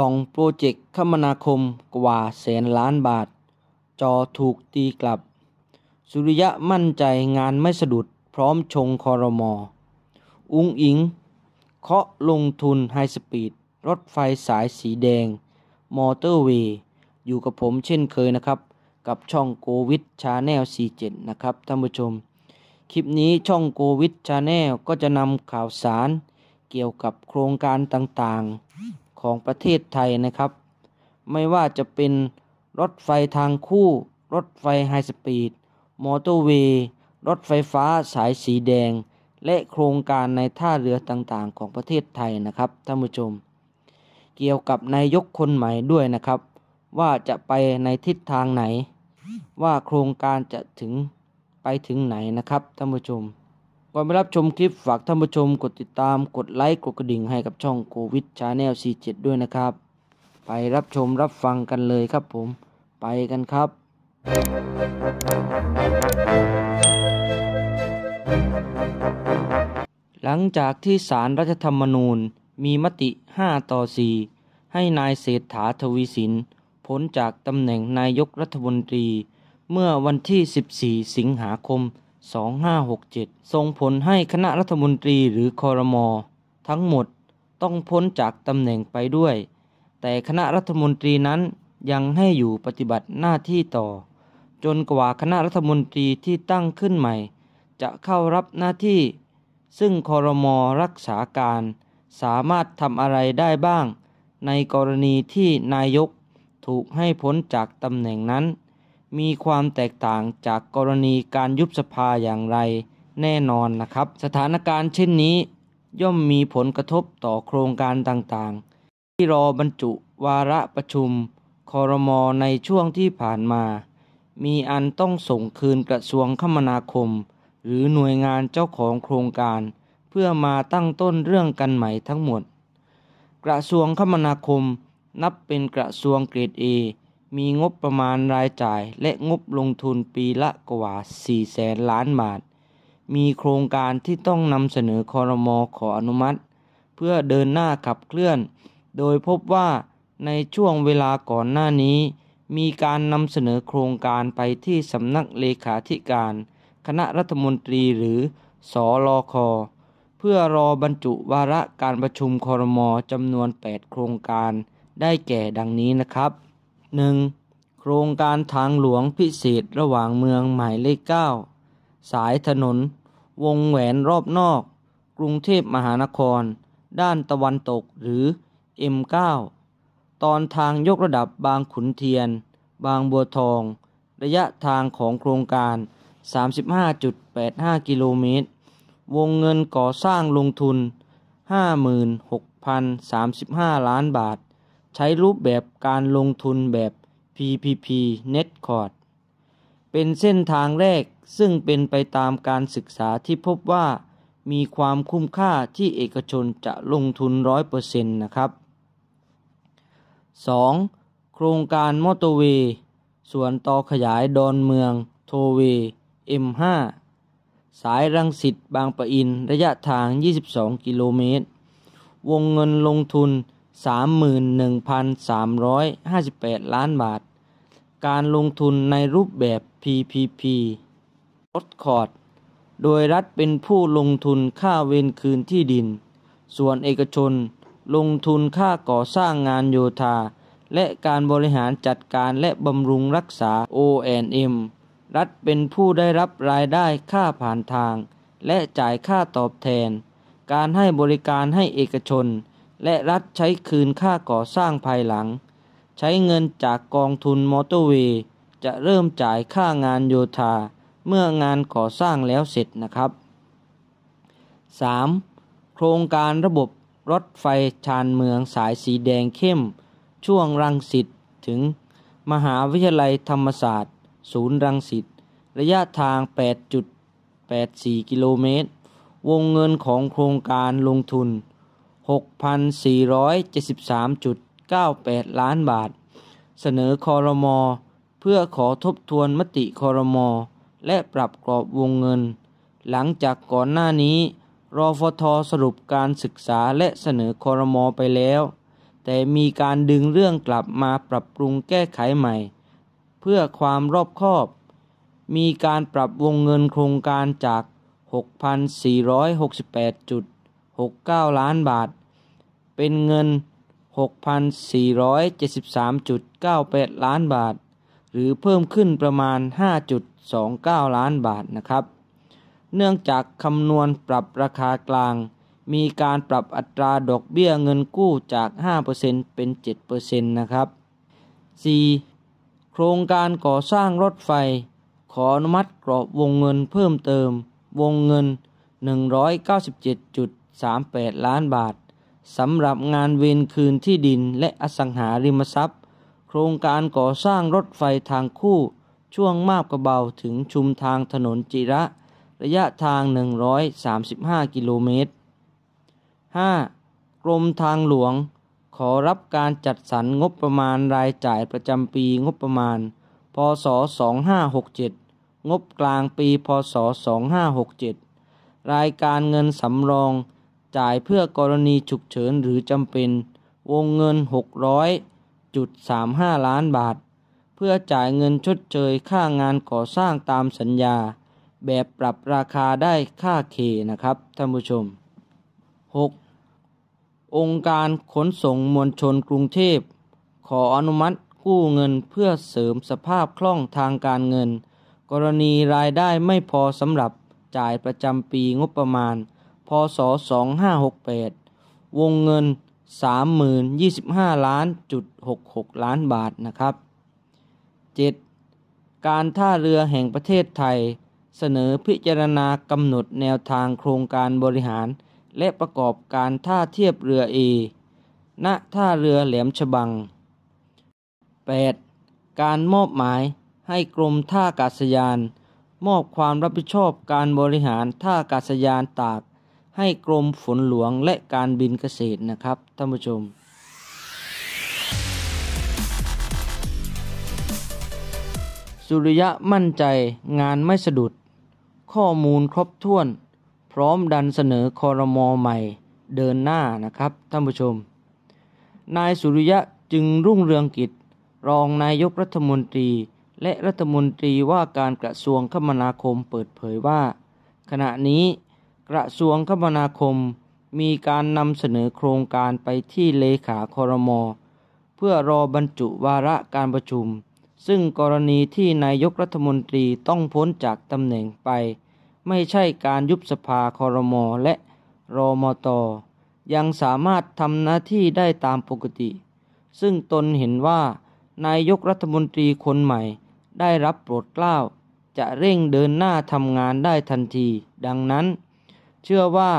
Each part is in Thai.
สองโปรเจกต์คมนาคมกว่าแสนล้านบาท จอถูกตีกลับ สุริยะมั่นใจงานไม่สะดุดพร้อมชงคอรมอ อุ้งอิงเคาะลงทุนไฮสปีดรถไฟสายสีแดง มอเตอร์เวย์อยู่กับผมเช่นเคยนะครับ กับช่องโกวิดชาแนล47 นะครับ ท่านผู้ชม คลิปนี้ช่องโกวิดชาแนลก็จะนำข่าวสาร เกี่ยวกับโครงการต่าง ๆของประเทศไทยนะครับ ไม่ว่าจะเป็นรถไฟทางคู่ รถไฟไฮสปีดมอเตอร์เวย์รถไฟฟ้าสายสีแดง และโครงการในท่าเรือต่างๆ ของประเทศไทยนะครับท่านผู้ชมเกี่ยวกับนายกคนใหม่ด้วยนะครับ ว่าจะไปในทิศทางไหน ว่าโครงการจะถึงไปถึงไหนนะครับ ท่านผู้ชมก่อนไปรับชมคลิป ฝากท่านผู้ชมกดติดตาม กดไลค์ กดกระดิ่งให้กับช่องโควิดชาแนล47 ด้วยนะครับ ไปรับชมรับฟังกันเลยครับผม ไปกันครับ หลังจากที่สารรัฐธรรมนูญมีมติ 5 ต่อ 4 ให้นายเศรษฐาทวีสินพ้นจากตำแหน่งนายกรัฐมนตรี เมื่อวันที่ 14 สิงหาคม2567ส่งผลให้คณะรัฐมนตรีหรือคอรมอทั้งหมดต้องพ้นจากตำแหน่งไปด้วย แต่คณะรัฐมนตรีนั้นยังให้อยู่ปฏิบัติหน้าที่ต่อ จนกว่าคณะรัฐมนตรีที่ตั้งขึ้นใหม่ จะเข้ารับหน้าที่ ซึ่งคอรมอรักษาการ สามารถทำอะไรได้บ้าง ในกรณีที่นายกถูกให้พ้นจากตำแหน่งนั้นมีความแตกต่างจากกรณีการยุบสภาอย่างไร แน่นอนนะครับ สถานการณ์เช่นนี้ ย่อมมีผลกระทบต่อโครงการต่างๆ ที่รอบรรจุวาระประชุมคอรมอในช่วงที่ผ่านมา มีอันต้องส่งคืนกระทรวงคมนาคม หรือหน่วยงานเจ้าของโครงการ เพื่อมาตั้งต้นเรื่องกันใหม่ทั้งหมด กระทรวงคมนาคม นับเป็นกระทรวงเกรดอมีงบประมาณรายจ่ายและงบลงทุนปีละกว่า4แสนล้านบาท มีโครงการที่ต้องนำเสนอคอรมอขออนุมัติ เพื่อเดินหน้าขับเคลื่อน โดยพบว่าในช่วงเวลาก่อนหน้านี้ มีการนำเสนอโครงการไปที่สำนักเลขาธิการ คณะรัฐมนตรีหรือสอลอคอเพื่อรอบรรจุวาระการประชุมคอรมอจำนวน 8 โครงการได้แก่ดังนี้นะครับหนึ่งโครงการทางหลวงพิเศษระหว่างเมืองหมายเลข9 สายถนนวงแหวนรอบนอกกรุงเทพมหานครด้านตะวันตกหรือ M9 ตอนทางยกระดับบางขุนเทียนบางบัวทอง ระยะทางของโครงการ 35.85 กิโลเมตร วงเงินก่อสร้างลงทุน 56,035 ล้านบาทใช้รูปแบบการลงทุนแบบ PPP Net c o r d เป็นเส้นทางแรกซึ่งเป็นไปตามการศึกษาที่พบว่ามีความคุ้มค่าที่เอกชนจะลงทุน 100%นะครับ 2. โครงการมอเตอร์เวย์สวนต่อขยายดอนเมืองโทเว M5 สายรังสิตบางปะอินระยะทาง 22 กิโลเมตร วงเงินลงทุน31,358 ล้านบาท การลงทุนในรูปแบบ PPP ลดคอร์ดโดยรัฐเป็นผู้ลงทุนค่าเวนคืนที่ดิน ส่วนเอกชน ลงทุนค่าก่อสร้างงานโยธา และการบริหารจัดการและบำรุงรักษา O&M รัฐเป็นผู้ได้รับรายได้ค่าผ่านทาง และจ่ายค่าตอบแทน การให้บริการให้เอกชนและรัฐใช้คืนค่าก่อสร้างภายหลัง ใช้เงินจากกองทุนมอเตอร์เวย์จะเริ่มจ่ายค่างานโยธา เมื่องานก่อสร้างแล้วเสร็จนะครับ 3. โครงการระบบรถไฟชานเมืองสายสีแดงเข้ม ช่วงรังสิตถึง มหาวิทยาลัยธรรมศาสตร์ ศูนย์รังสิตระยะทาง 8.84กิโลเมตรวงเงินของโครงการลงทุน6,473.98 ล้านบาท เสนอคอรมอเพื่อขอทบทวนมติคอรมอและปรับกรอบวงเงิน หลังจากก่อนหน้านี้ รอฟทสรุปการศึกษาและเสนอคอรมอไปแล้ว แต่มีการดึงเรื่องกลับมาปรับปรุงแก้ไขใหม่ เพื่อความรอบคอบ มีการปรับวงเงินโครงการจาก 6,468. 69 ล้านบาท เป็นเงิน 6,473.98 ล้านบาท หรือเพิ่มขึ้นประมาณ 5.29 ล้านบาทนะครับ เนื่องจาก คำนวณปรับราคากลาง มีการปรับอัตราดอกเบี้ยเงินกู้จาก5%เป็น7%นะครับ 4. โครงการก่อสร้างรถไฟ ขออนุมัติกรอบวงเงินเพิ่มเติม วงเงิน38 ล้านบาทสำหรับงานเวนคืนที่ดินและอสังหาริมทรัพย์ โครงการก่อสร้างรถไฟทางคู่ ช่วงมาบกระเบาถึงชุมทางถนนจิระ ระยะทาง 135 กิโลเมตร 5. กรมทางหลวง ขอรับการจัดสรรงบประมาณรายจ่ายประจำปีงบประมาณพศ2567 งบกลางปีพศ2567 รายการเงินสำรองจ่ายเพื่อกรณีฉุกเฉินหรือจำเป็น วงเงิน 600.35 ล้านบาท เพื่อจ่ายเงินชดเชย ค่างานก่อสร้างตามสัญญา แบบปรับราคาได้ค่าเคนะครับ ท่านผู้ชม 6. องค์การขนส่งมวลชนกรุงเทพ ขออนุมัติกู้เงินเพื่อเสริมสภาพคล่องทางการเงิน กรณีรายได้ไม่พอสำหรับจ่ายประจำปีงบประมาณ2พศ2568 วงเงิน 3 0 2 5ล้านจุด 66 ล้านบาทนะครับ 7. การท่าเรือแห่งประเทศไทย เสนอพิจารณากำหนดแนวทางโครงการบริหาร และประกอบการท่าเทียบเรือเอณท่าเรือแหลมฉบัง 8. การมอบหมายให้กรมท่าอากาศยาน มอบความรับผิดชอบการบริหารท่าอากาศยานตากให้กรมฝนหลวงและการบินเกษตรนะครับ ท่านผู้ชม สุริยะมั่นใจงานไม่สะดุด ข้อมูลครบถ้วน พร้อมดันเสนอคอรมอใหม่ เดินหน้านะครับ ท่านผู้ชม นายสุริยะจึงรุ่งเรืองกิจ รองนายกรัฐมนตรี และรัฐมนตรีว่าการกระทรวงคมนาคมเปิดเผยว่า ขณะนี้กระทรวงคมนาคมมีการนำเสนอโครงการไปที่เลขาคอรมอเพื่อรอบรรจุวาระการประชุม ซึ่งกรณีที่นายกรัฐมนตรีต้องพ้นจากตำแหน่งไป ไม่ใช่การยุบสภาคอรมอและรอมอตอยังสามารถทำหน้าที่ได้ตามปกติ ซึ่งตนเห็นว่า นายกรัฐมนตรีคนใหม่ได้รับโปรดเกล้าจะเร่งเดินหน้าทำงานได้ทันที ดังนั้นเชื่อว่า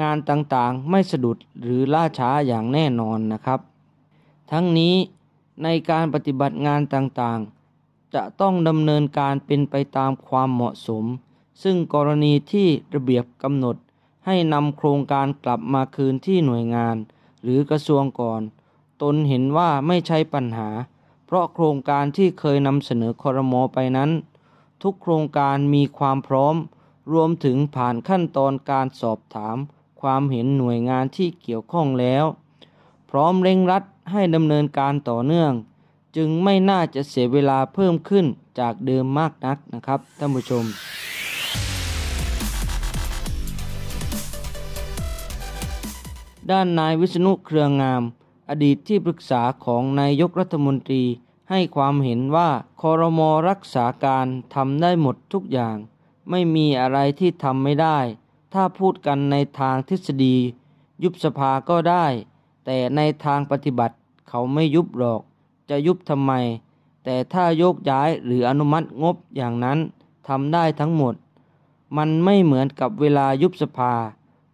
งานต่างๆไม่สะดุดหรือล่าช้าอย่างแน่นอนนะครับ ทั้งนี้ในการปฏิบัติงานต่างๆ จะต้องดำเนินการเป็นไปตามความเหมาะสม ซึ่งกรณีที่ระเบียบกำหนด ให้นำโครงการกลับมาคืนที่หน่วยงาน หรือกระทรวงก่อน ตนเห็นว่าไม่ใช่ปัญหา เพราะโครงการที่เคยนำเสนอคอรมอไปนั้น ทุกโครงการมีความพร้อมรวมถึงผ่านขั้นตอนการสอบถาม ความเห็นหน่วยงานที่เกี่ยวข้องแล้ว พร้อมเร่งรัดให้ดำเนินการต่อเนื่อง จึงไม่น่าจะเสียเวลาเพิ่มขึ้นจากเดิมมากนักนะครับ ท่านผู้ชม ด้านนายวิษณุเครืองาม อดีตที่ปรึกษาของนายกรัฐมนตรีให้ความเห็นว่าคอรมอรักษาการทำได้หมดทุกอย่างไม่มีอะไรที่ทำไม่ได้ ถ้าพูดกันในทางทฤษฎี ยุบสภาก็ได้ แต่ในทางปฏิบัติเขาไม่ยุบหรอก จะยุบทำไม แต่ถ้ายกย้ายหรืออนุมัติงบอย่างนั้นทำได้ทั้งหมด มันไม่เหมือนกับเวลายุบสภา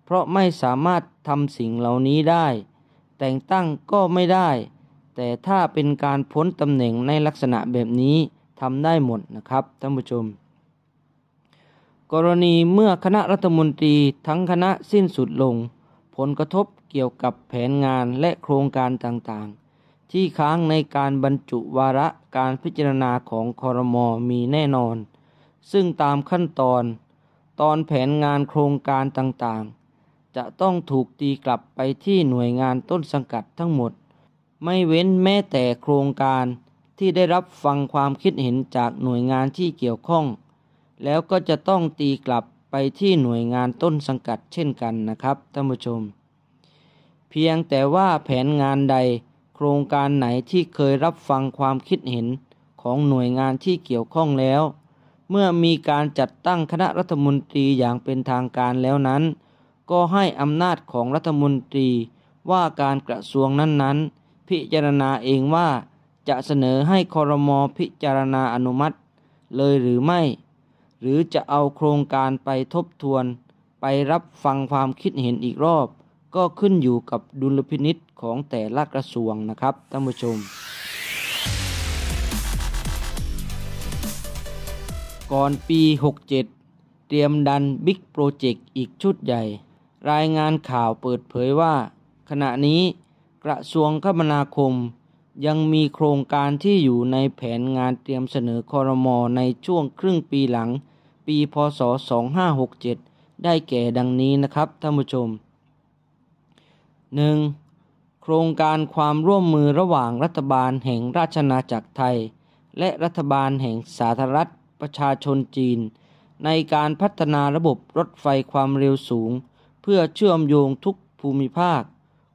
เพราะไม่สามารถทำสิ่งเหล่านี้ได้ แต่งตั้งก็ไม่ได้ แต่ถ้าเป็นการพ้นตำแหน่งในลักษณะแบบนี้ทำได้หมดนะครับท่านผู้ชมกรณีเมื่อคณะรัฐมนตรีทั้งคณะสิ้นสุดลง ผลกระทบเกี่ยวกับแผนงานและโครงการต่างๆ ที่ค้างในการบรรจุวาระการพิจารณาของคอรมอมีแน่นอน ซึ่งตามขั้นตอน ตอนแผนงานโครงการต่างๆ จะต้องถูกตีกลับไปที่หน่วยงานต้นสังกัดทั้งหมด ไม่เว้นแม้แต่โครงการที่ได้รับฟังความคิดเห็นจากหน่วยงานที่เกี่ยวข้องแล้วก็จะต้องตีกลับไปที่หน่วยงานต้นสังกัดเช่นกันนะครับท่านผู้ชม เพียงแต่ว่าแผนงานใด โครงการไหนที่เคยรับฟังความคิดเห็นของหน่วยงานที่เกี่ยวข้องแล้ว เมื่อมีการจัดตั้งคณะรัฐมนตรีอย่างเป็นทางการแล้วนั้น ก็ให้อำนาจของรัฐมนตรีว่าการกระทรวงนั้นๆ พิจารณาเองว่า จะเสนอให้คอรมอพิจารณาอนุมัติ เลยหรือไม่หรือจะเอาโครงการไปทบทวน ไปรับฟังความคิดเห็นอีกรอบ ก็ขึ้นอยู่กับดุลพินิษของแต่ละกระทรวงนะครับท่านผู้ชม ก่อนปี 67 เตรียมดันบิ๊กโปรเจกต์อีกชุดใหญ่ รายงานข่าวเปิดเผยว่า ขณะนี้กระทรวงคมนาคม ยังมีโครงการที่อยู่ในแผนงานเตรียมเสนอคอรมอในช่วงครึ่งปีหลังปีพศ 2567 ได้แก่ดังนี้นะครับ ท่านผู้ชม 1. โครงการความร่วมมือระหว่างรัฐบาลแห่งราชนาจักรไทย และรัฐบาลแห่งสาธารณรัฐ ประชาชนจีน ในการพัฒนาระบบรถไฟความเร็วสูง เพื่อเชื่อมโยงทุกภูมิภาค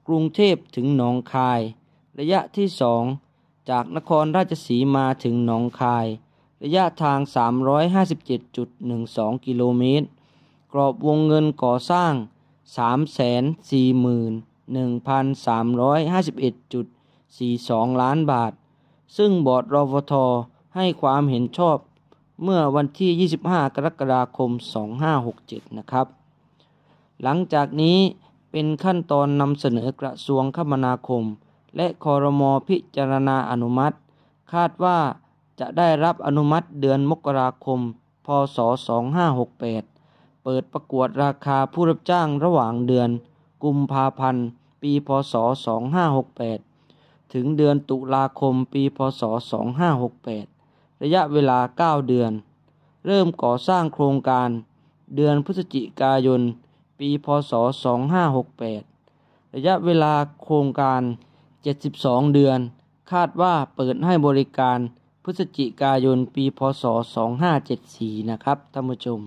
กรุงเทพถึงหนองคาย ระยะที่2 จากนครราชสีมาถึงหนองคายระยะทาง 357.12 กิโลเมตร กรอบวงเงินก่อสร้าง 341,351.42 ล้านบาท ซึ่งบอร์ดรฟทให้ความเห็นชอบ เมื่อวันที่ 25 กรกฎาคม 2567 นะครับ หลังจากนี้เป็นขั้นตอนนำเสนอกระทรวงคมนาคม และคอรมอพิจารณาอนุมัติ คาดว่าจะได้รับอนุมัติเดือนมกราคม พศ 2568 เปิดประกวดราคาผู้รับจ้างระหว่างเดือนกุมภาพันธ์ ปีพศ 2568 ถึงเดือนตุลาคม ปีพศ 2568 ระยะเวลา 9 เดือน เริ่มก่อสร้างโครงการ เดือนพฤศจิกายน ปีพศ 2568 ระยะเวลาโครงการ 72 เดือน คาดว่าเปิดให้บริการพฤศจิกายน ปี พศ2574 นะครับ ท่านผู้ชม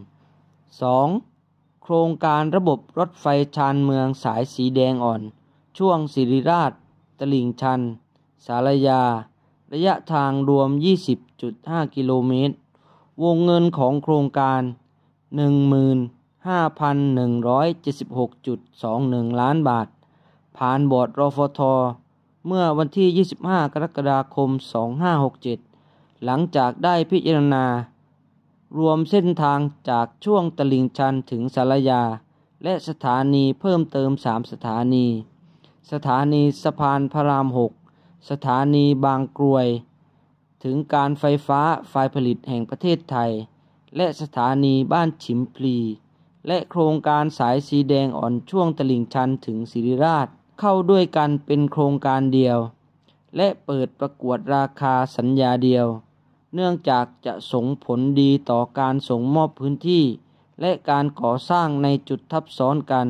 2. โครงการระบบรถไฟชานเมืองสายสีแดงอ่อน ช่วงสิริราช ตลิ่งชัน สารยา ระยะทางรวม 20.5 กิโลเมตร วงเงินของโครงการ 15,176.21 ล้านบาท ผ่านบอร์ดรอฟท เมื่อวันที่ 25 กรกฎาคม 2567หลังจากได้พิจารณา รวมเส้นทางจากช่วงตลิ่งชันถึงสารยา และสถานีเพิ่มเติมสามสถานี สถานีสะพานพระรามหกสถานีบางกรวย ถึงการไฟฟ้าฝ่ายผลิตแห่งประเทศไทย และสถานีบ้านฉิมพลี และโครงการสายสีแดงอ่อนช่วงตลิ่งชันถึงศิริราช เข้าด้วยกันเป็นโครงการเดียว และเปิดประกวดราคาสัญญาเดียวเนื่องจากจะส่งผลดีต่อการส่งมอบพื้นที่ และการก่อสร้างในจุดทับซ้อนกัน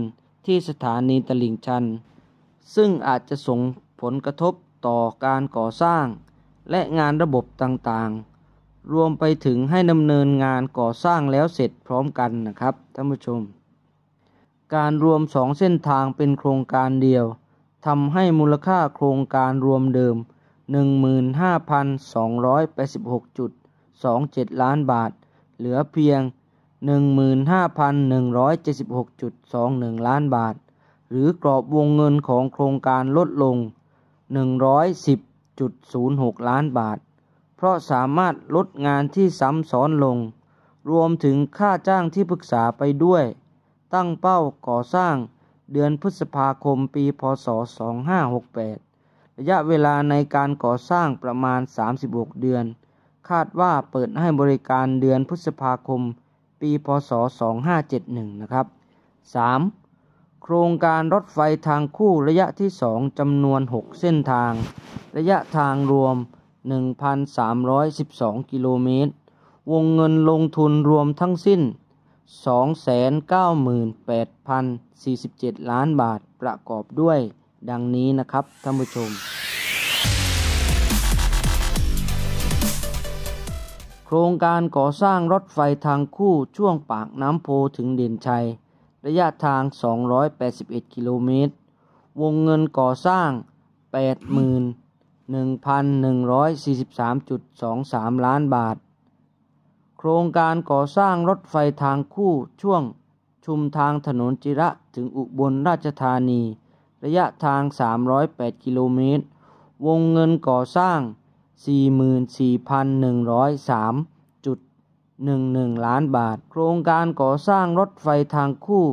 ที่สถานีตลิ่งชัน ซึ่งอาจจะส่งผลกระทบต่อการก่อสร้าง และงานระบบต่างๆ รวมไปถึงให้ดำเนินงานก่อสร้างแล้วเสร็จพร้อมกันนะครับท่านผู้ชม การรวมสองเส้นทางเป็นโครงการเดียวทำให้มูลค่าโครงการรวมเดิม15,286.27 ล้านบาท เหลือเพียง 15,176.21 ล้านบาท หรือกรอบวงเงินของโครงการลดลง 110.06 ล้านบาท เพราะสามารถลดงานที่ซ้ำซ้อนลง รวมถึงค่าจ้างที่ปรึกษาไปด้วย ตั้งเป้าก่อสร้างเดือนพฤษภาคมปีพศ2568ระยะเวลาในการก่อสร้างประมาณ 36 เดือน คาดว่าเปิดให้บริการเดือนพฤษภาคม ปีพศ2571นะครับ 3. โครงการรถไฟทางคู่ระยะที่2จำนวน 6 เส้นทาง ระยะทางรวม 1,312กิโลเมตรวงเงินลงทุนรวมทั้งสิ้น 298,047 ล้านบาทประกอบด้วยดังนี้นะครับท่านผู้ชม โครงการก่อสร้างรถไฟทางคู่ช่วงปากน้ำโพถึงเด่นชัย ระยะทาง 281กิโลเมตรวงเงินก่อสร้าง81,143.23 ล้านบาท โครงการก่อสร้างรถไฟทางคู่ช่วงชุมทางถนนจิระถึงอุบลราชธานีระยะทาง 308กิโลเมตร วงเงินก่อสร้าง 44,103.11ล้านบาท โครงการก่อสร้างรถไฟทางคู่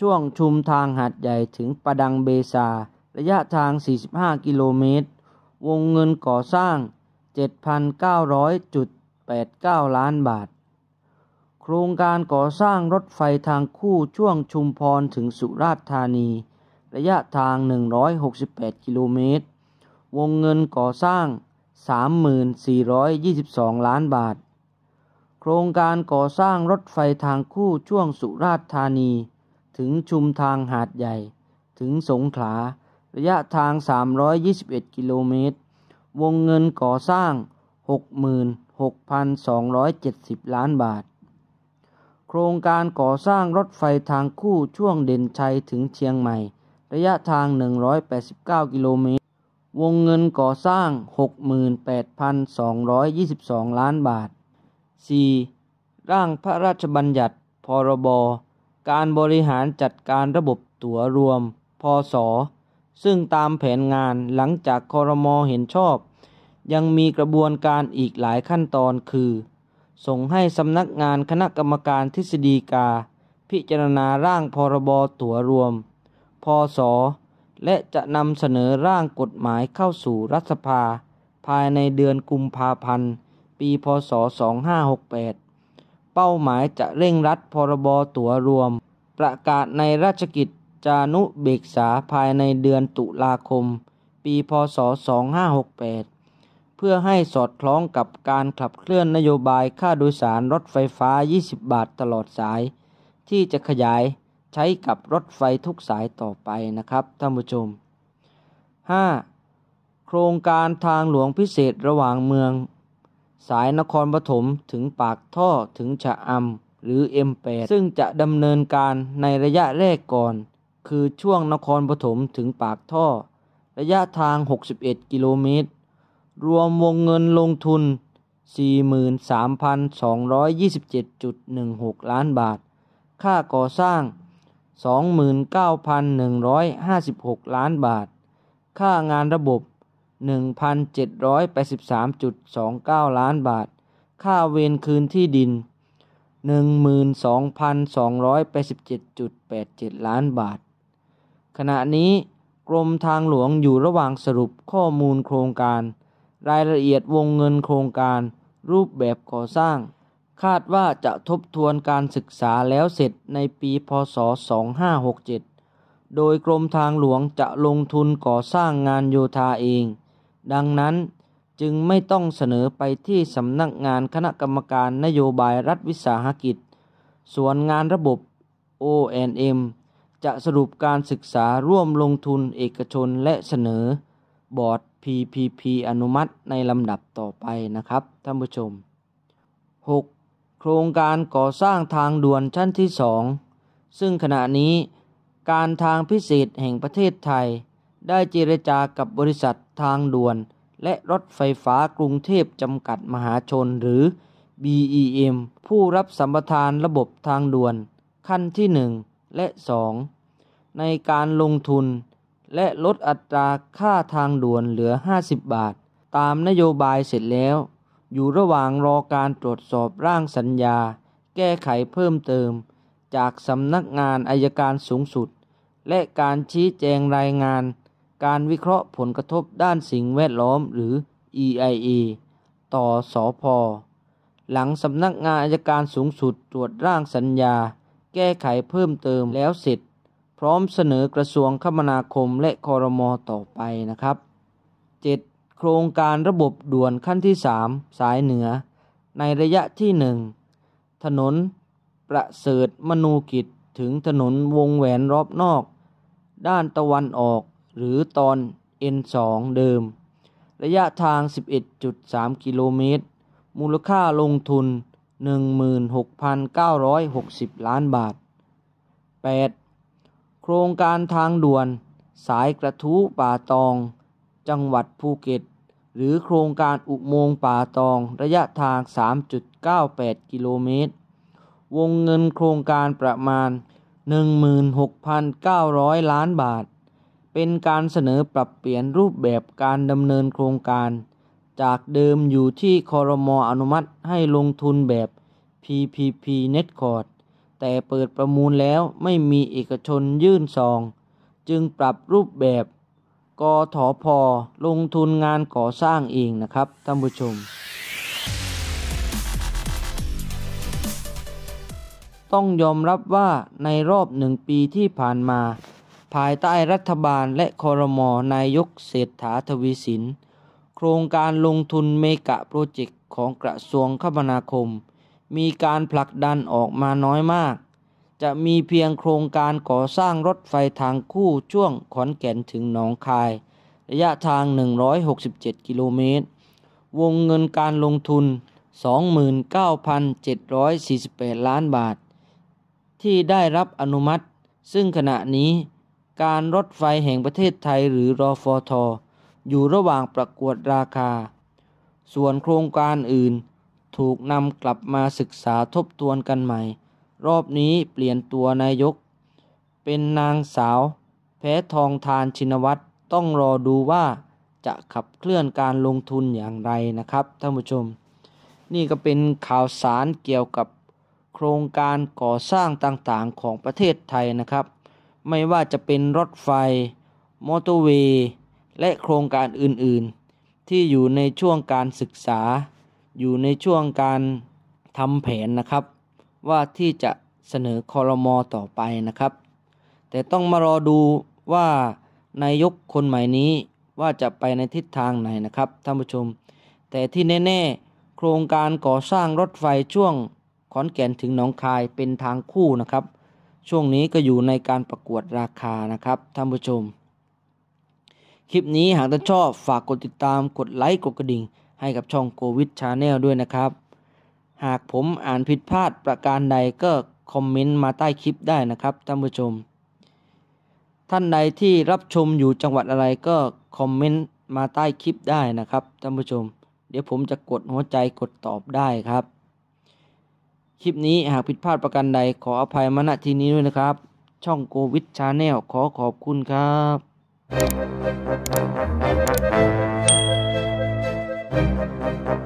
ช่วงชุมทางหัดใหญ่ถึงประดังเบซา ระยะทาง 45 กิโลเมตร วงเงินก่อสร้าง 7,900.89 ล้านบาท โครงการก่อสร้างรถไฟทางคู่ช่วงชุมพรถึงสุราษฎร์ธานีระยะทาง 168กิโลเมตร วงเงินก่อสร้าง3,422 ล้านบาท โครงการก่อสร้างรถไฟทางคู่ช่วงสุราษฎร์ธานี ถึงชุมทางหาดใหญ่ ถึงสงขลา ระยะทาง 321 กิโลเมตร วงเงินก่อสร้าง 66,270 ล้านบาท โครงการก่อสร้างรถไฟทางคู่ช่วงเด่นชัยถึงเชียงใหม่ระยะทาง 189กิโลเมตร วงเงินก่อสร้าง 68,222 ล้านบาท 4. ร่างพระราชบัญญัติ พรบ การบริหารจัดการระบบตั๋วรวมพศซึ่งตามแผนงานหลังจากคอรมอเห็นชอบ ยังมีกระบวนการอีกหลายขั้นตอนคือ ส่งให้สำนักงานคณะกรรมการทฤษฎีกา พิจารณาร่างพรบตั๋วรวมพศ และจะนำเสนอร่างกฎหมายเข้าสู่รัฐสภา ภายในเดือนกุมภาพันธ์ ปีพศ 2568 เป้าหมายจะเร่งรัดพรบตั๋วรวม ประกาศในราชกิจจานุเบกษาภายในเดือนตุลาคม ปีพศ 2568 เพื่อให้สอดคล้องกับการขับเคลื่อนนโยบายค่าโดยสารรถไฟฟ้า 20 บาทตลอดสาย ที่จะขยายใช้กับรถไฟทุกสายต่อไปนะครับ ท่านผู้ชม 5. โครงการทางหลวงพิเศษระหว่างเมือง สายนครปฐมถึงปากท่อถึงชะอำหรือ M8 ซึ่งจะดำเนินการในระยะแรกก่อน คือช่วงนครปฐมถึงปากท่อ ระยะทาง 61 กิโลเมตร รวมวงเงินลงทุน 43,227.16 ล้านบาท ค่าก่อสร้าง29,156 ล้านบาท ค่างานระบบ 1,783.29 ล้านบาท ค่าเวรคืนที่ดิน 12,287.87 ล้านบาท ขณะนี้กรมทางหลวงอยู่ระหว่างสรุปข้อมูลโครงการ รายละเอียดวงเงินโครงการรูปแบบก่อสร้างคาดว่าจะทบทวนการศึกษาแล้วเสร็จในปีพศ 2567 โดยกรมทางหลวงจะลงทุนก่อสร้างงานโยธาเอง ดังนั้นจึงไม่ต้องเสนอไปที่สำนักงานคณะกรรมการนโยบายรัฐวิสาหกิจ ส่วนงานระบบ O&M จะสรุปการศึกษาร่วมลงทุนเอกชนและเสนอ บอร์ด PPP อนุมัติในลำดับต่อไปนะครับ ท่านผู้ชม 6โครงการก่อสร้างทางด่วนชั้นที่สอง ซึ่งขณะนี้ การทางพิเศษแห่งประเทศไทย ได้เจรจากับบริษัททางด่วน และรถไฟฟ้ากรุงเทพจำกัดมหาชนหรือ BEM ผู้รับสัมปทานระบบทางด่วน ขั้นที่1และ2 ในการลงทุน และลดอัตราค่าทางด่วนเหลือ 50 บาท ตามนโยบายเสร็จแล้วอยู่ระหว่างรอการตรวจสอบร่างสัญญาแก้ไขเพิ่มเติม จากสำนักงานอายการสูงสุด และการชี้แจงรายงาน การวิเคราะห์ผลกระทบด้านสิ่งแวดล้อม หรือ EIA ต่อสอพอหลังสำนักงานอายการสูงสุดตรวจร่างสัญญา แก้ไขเพิ่มเติมแล้วเสร็จ พร้อมเสนอกระทรวงคมนาคม และคอรมอต่อไปนะครับ 7. โครงการระบบด่วนขั้นที่ 3 สายเหนือ ในระยะที่ 1 ถนนประเสริฐมนูกิจถึงถนนวงแหวนรอบนอก ด้านตะวันออก หรือตอน N2 เดิม ระยะทาง 11.3 กิโลเมตร มูลค่าลงทุน 16,960 ล้านบาท 8. โครงการทางด่วน สายกระทู้ป่าตองจังหวัดภูเก็ต หรือโครงการอุโมงค์ป่าตองระยะทาง 3.98 กิโลเมตร วงเงินโครงการประมาณ 16,900 ล้านบาท เป็นการเสนอปรับเปลี่ยนรูปแบบการดำเนินโครงการ จากเดิมอยู่ที่คอรมออนุมัติให้ลงทุนแบบ PPP Net c o r d แต่เปิดประมูลแล้วไม่มีเอกชนยื่นซอง จึงปรับรูปแบบกถอพอลงทุนงานก่อสร้างเองนะครับ ท่านผู้ชม ต้องยอมรับว่าในรอบหนึ่งปีที่ผ่านมา ภายใต้รัฐบาลและคอรมอนายกเศรษฐาทวีสินโครงการลงทุนเมกะโปรเจกต์ของกระทรวงคมนาคม มีการผลักดันออกมาน้อยมากจะมีเพียงโครงการก่อสร้างรถไฟทางคู่ช่วงขอนแก่นถึงหนองคาย ระยะทาง 167 กิโลเมตร วงเงินการลงทุน 29,748 ล้านบาท ที่ได้รับอนุมัติ ซึ่งขณะนี้ การรถไฟแห่งประเทศไทยหรือรอฟอทออยู่ระหว่างประกวดราคา ส่วนโครงการอื่น ถูกนำกลับมาศึกษาทบทวนกันใหม่รอบนี้เปลี่ยนตัวนายก เป็นนางสาว แพ้ทองทานชินวัตรต้องรอดูว่าจะขับเคลื่อนการลงทุนอย่างไรนะครับท่านผู้ชม นี่ก็เป็นข่าวสารเกี่ยวกับโครงการก่อสร้างต่างๆของประเทศไทยนะครับ ไม่ว่าจะเป็นรถไฟ มอเตอร์เวย์และโครงการอื่นๆ ที่อยู่ในช่วงการศึกษา อยู่ในช่วงการทำแผนนะครับว่าที่จะเสนอคอรมอต่อไปนะครับ แต่ต้องมารอดูว่านายกคนใหม่นี้ ว่าจะไปในทิศทางไหนนะครับท่านผู้ชม แต่ที่แน่ ๆ โครงการก่อสร้างรถไฟช่วงขอนแก่นถึงหนองคายเป็นทางคู่นะครับ ช่วงนี้ก็อยู่ในการประกวดราคานะครับท่านผู้ชม คลิปนี้หากท่านชอบฝากกดติดตามกดไลค์กดกระดิ่ง ให้กับช่องโควิดชาแนลด้วยนะครับหากผมอ่านผิดพลาดประการใดก็คอมเมนต์มาใต้คลิปได้นะครับ ท่านผู้ชม ท่านใดที่รับชมอยู่จังหวัดอะไรก็ คอมเมนต์มาใต้คลิปได้นะครับ ท่านผู้ชม เดี๋ยวผมจะกดหัวใจกดตอบได้ครับ คลิปนี้หากผิดพลาดประการใดขออภัยมาณที่นี้ด้วยนะครับ ช่องโกวิดชาแนลขอขอบคุณครับ